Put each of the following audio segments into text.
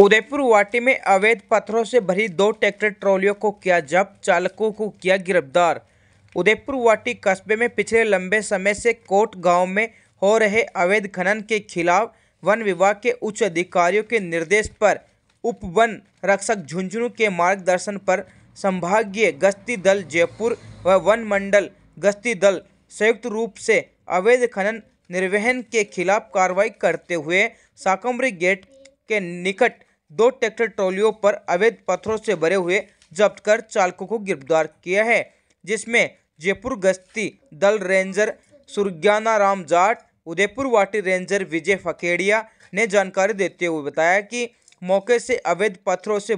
उदयपुर वाटी में अवैध पत्थरों से भरी दो ट्रैक्टर ट्रॉलियों को किया जब्त चालकों को किया गिरफ्तार उदयपुर वाटी कस्बे में पिछले लंबे समय से कोट गांव में हो रहे अवैध खनन के खिलाफ वन विभाग के उच्च अधिकारियों के निर्देश पर उप वन रक्षक झुंझुनू के मार्गदर्शन पर संभागीय गश्ती दल जयपुर व वन मंडल गश्ती दल संयुक्त रूप से अवैध खनन निर्वहन के खिलाफ कार्रवाई करते हुए साकम्बरी गेट के निकट दो ट्रैक्टर ट्रॉलियों पर अवैध पत्थरों से भरे हुए जब्त कर चालकों को गिरफ्तार किया है जिसमें जयपुर गश्ती दल ranger Surgyana Ram Jat Udaipurwati ranger विजय फकेड़िया ने जानकारी देते हुए बताया कि मौके से अवैध पत्थरों से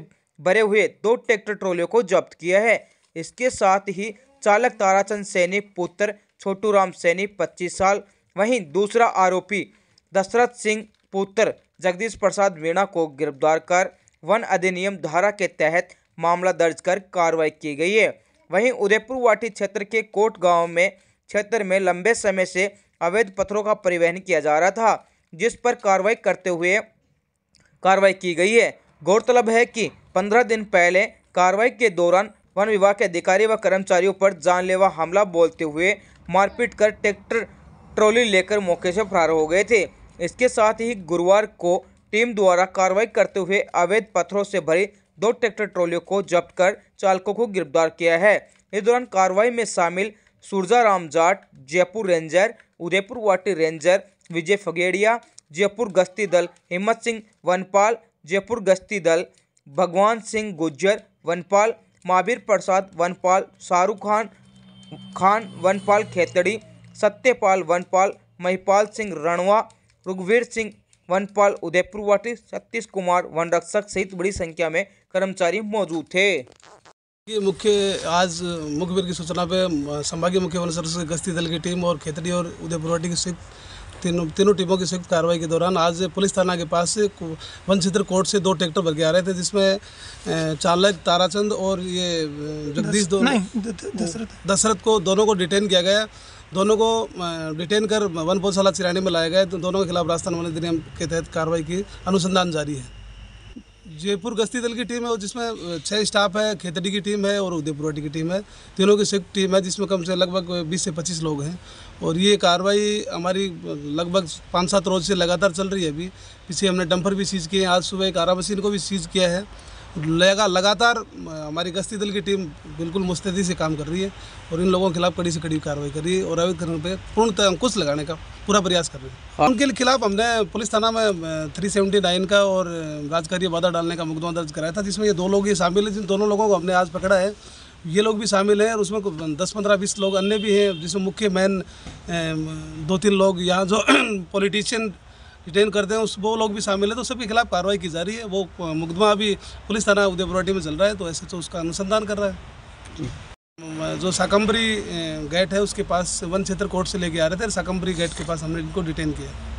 भरे हुए दो ट्रैक्टर ट्रॉलियों को जब्त किया है इसके साथ ही चालक ताराचंद सैनी पुत्र छोटू राम सैनी पच्चीस साल वहीं दूसरा आरोपी दशरथ सिंह पुत्र जगदीश प्रसाद मीणा को गिरफ्तार कर वन अधिनियम धारा के तहत मामला दर्ज कर कार्रवाई की गई है वहीं उदयपुर वाटी क्षेत्र के कोट गांव में क्षेत्र में लंबे समय से अवैध पत्थरों का परिवहन किया जा रहा था जिस पर कार्रवाई करते हुए कार्रवाई की गई है गौरतलब है कि पंद्रह दिन पहले कार्रवाई के दौरान वन विभाग के अधिकारी व कर्मचारियों पर जानलेवा हमला बोलते हुए मारपीट कर ट्रैक्टर ट्रॉली लेकर मौके से फरार हो गए थे इसके साथ ही गुरुवार को टीम द्वारा कार्रवाई करते हुए अवैध पत्थरों से भरे दो ट्रैक्टर ट्रॉलियों को जब्त कर चालकों को गिरफ्तार किया है इस दौरान कार्रवाई में शामिल Surjaram Jat Jaipur ranger Udaipurwati ranger विजय फगेड़िया जयपुर गश्ती दल हिम्मत सिंह वनपाल जयपुर गश्ती दल भगवान सिंह गुज्जर वनपाल महावीर प्रसाद वनपाल शाहरुख खान खान वनपाल खेतड़ी सत्यपाल वनपाल महिपाल सिंह रणवा रघुवीर सिंह वनपाल उदयपुर वाटी सतीश कुमार वन रक्षक सहित बड़ी संख्या में कर्मचारी मौजूद थे मुख्य आज मुखबिर की सूचना पे संभागीय मुख्य वन सदस्य गश्ती दल की टीम और खेतड़ी और उदयपुर वाटी की संयुक्त तीनों तीनों टीमों की संयुक्त कार्रवाई के दौरान आज पुलिस थाना के पास से वन क्षेत्र कोर्ट से दो ट्रैक्टर भर के आ रहे थे जिसमें चालक ताराचंद और ये जगदीश दोनों दशरथ को दोनों को डिटेन किया गया दोनों को डिटेन कर वन पौधशाला चिराने में लाया गया है तो दोनों के खिलाफ राजस्थान वन अधिनियम के तहत कार्रवाई की अनुसंधान जारी है जयपुर गश्ती दल की टीम है और जिसमें छः स्टाफ है खेतड़ी की टीम है और उदयपुर की टीम है तीनों की संयुक्त टीम है जिसमें कम से लगभग बीस से पच्चीस लोग हैं और ये कार्रवाई हमारी लगभग पाँच सात रोज से लगातार चल रही है अभी पीछे हमने डंपर भी सीज़ किए हैं आज सुबह एक आरा मशीन को भी सीज़ किया है लगा लगातार हमारी गश्ती दल की टीम बिल्कुल मुस्तैदी से काम कर रही है और इन लोगों के खिलाफ कड़ी से कड़ी कार्रवाई कर रही है और अवैध खनन पर पूर्णतः अंकुश लगाने का पूरा प्रयास कर रहे हैं हाँ। उनके खिलाफ हमने पुलिस थाना में थ्री सेवेंटी नाइन का और राजकारी बाधा डालने का मुकदमा दर्ज कराया था जिसमें ये दो लोग ये शामिल हैं जिन दोनों लोगों को हमने आज पकड़ा है ये लोग भी शामिल हैं और उसमें दस पंद्रह बीस लोग अन्य भी हैं जिसमें मुख्य मैन दो तीन लोग यहाँ जो पॉलिटिशियन डिटेन करते हैं उस वो लोग भी शामिल है तो सबके खिलाफ कार्रवाई की जा रही है वो मुकदमा अभी पुलिस थाना उदयपुर में चल रहा है तो ऐसे तो उसका अनुसंधान कर रहा है जो साकम्बरी गेट है उसके पास वन क्षेत्र कोर्ट से लेके आ रहे थे साकम्बरी गेट के पास हमने इनको डिटेन किया